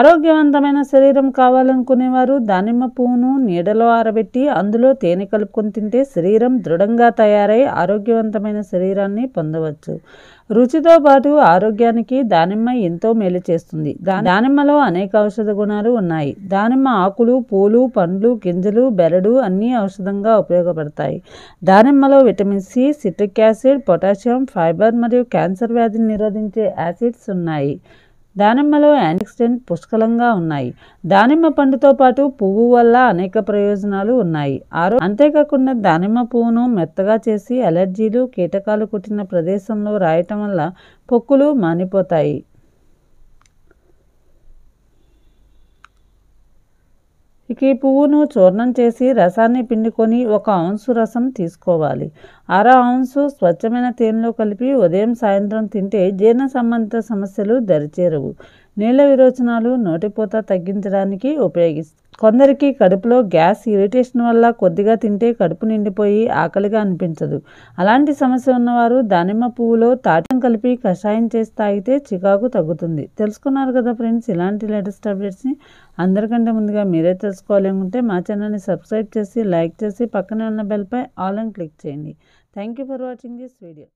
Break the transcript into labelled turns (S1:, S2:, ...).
S1: ఆరోగ్యవంతమైన శరీరం కావాలనుకునేవారు దానిమ్మ పువ్వును నీడలో ఆరబెట్టి అందులో తేనె కలుపుకొని తింటే శరీరం దృఢంగా తయారై ఆరోగ్యవంతమైన శరీరాన్ని పొందవచ్చు రుచితో పాటు ఆరోగ్యానికి దానిమ్మ ఎంతో మేలు చేస్తుంది దానిమ్మలో అనేక ఔషధ గుణాలు ఉన్నాయి దానిమ్మ ఆకులు పూలు పండ్లు గింజలు బెరడు అన్నీ ఔషధంగా ఉపయోగపడతాయి దానిమ్మలో vitamin C citric acid potassium fiber మరియు క్యాన్సర్ వ్యాధిని నిరోధించే యాసిడ్స్ ఉన్నాయి దానిమ్మలో యాంటిక్సిడెంట్ పుష్కలంగా ఉన్నాయి దానిమ్మ పండుతో పాటు పువ్వు వల్ల అనేక ప్రయోజనాలు ఉన్నాయి ఆరో అంతేకాకుండా దానిమ్మ పువ్వును మెత్తగా చేసి అలర్జీలు కీటకాలు కుట్టిన ప్రదేశంలో రాయటం వల్ల పొక్కులు మానిపోతాయి ఇక ఈ పువ్వును చూర్ణం చేసి రసాన్ని పిండుకొని ఒక అంశు రసం తీసుకోవాలి అర అంశు స్వచ్ఛమైన తేనెలో కలిపి ఉదయం సాయంత్రం తింటే జీర్ణ సంబంధిత సమస్యలు దరిచేరవు నీళ్ళ విరోచనాలు నోటిపోత తగ్గించడానికి ఉపయోగిస్తారు కొందరికి కడుపులో గ్యాస్ ఇరిటేషన్ వల్ల కొద్దిగా తింటే కడుపు నిండిపోయి ఆకలిగా అనిపించదు అలాంటి సమస్య ఉన్నవారు దానిమ్మ పువ్వులో తాటి కలిపి కషాయం చేసి తాగితే చికాకు తగ్గుతుంది తెలుసుకున్నారు కదా ఫ్రెండ్స్ ఇలాంటి లేటెస్ట్ అప్డేట్స్ని అందరికంటే ముందుగా మీరే తెలుసుకోవాలనుకుంటే మా ఛానల్ని సబ్స్క్రైబ్ చేసి లైక్ చేసి పక్కనే ఉన్న బెల్పై ఆల్ అండ్ క్లిక్ చేయండి thank you for watching this video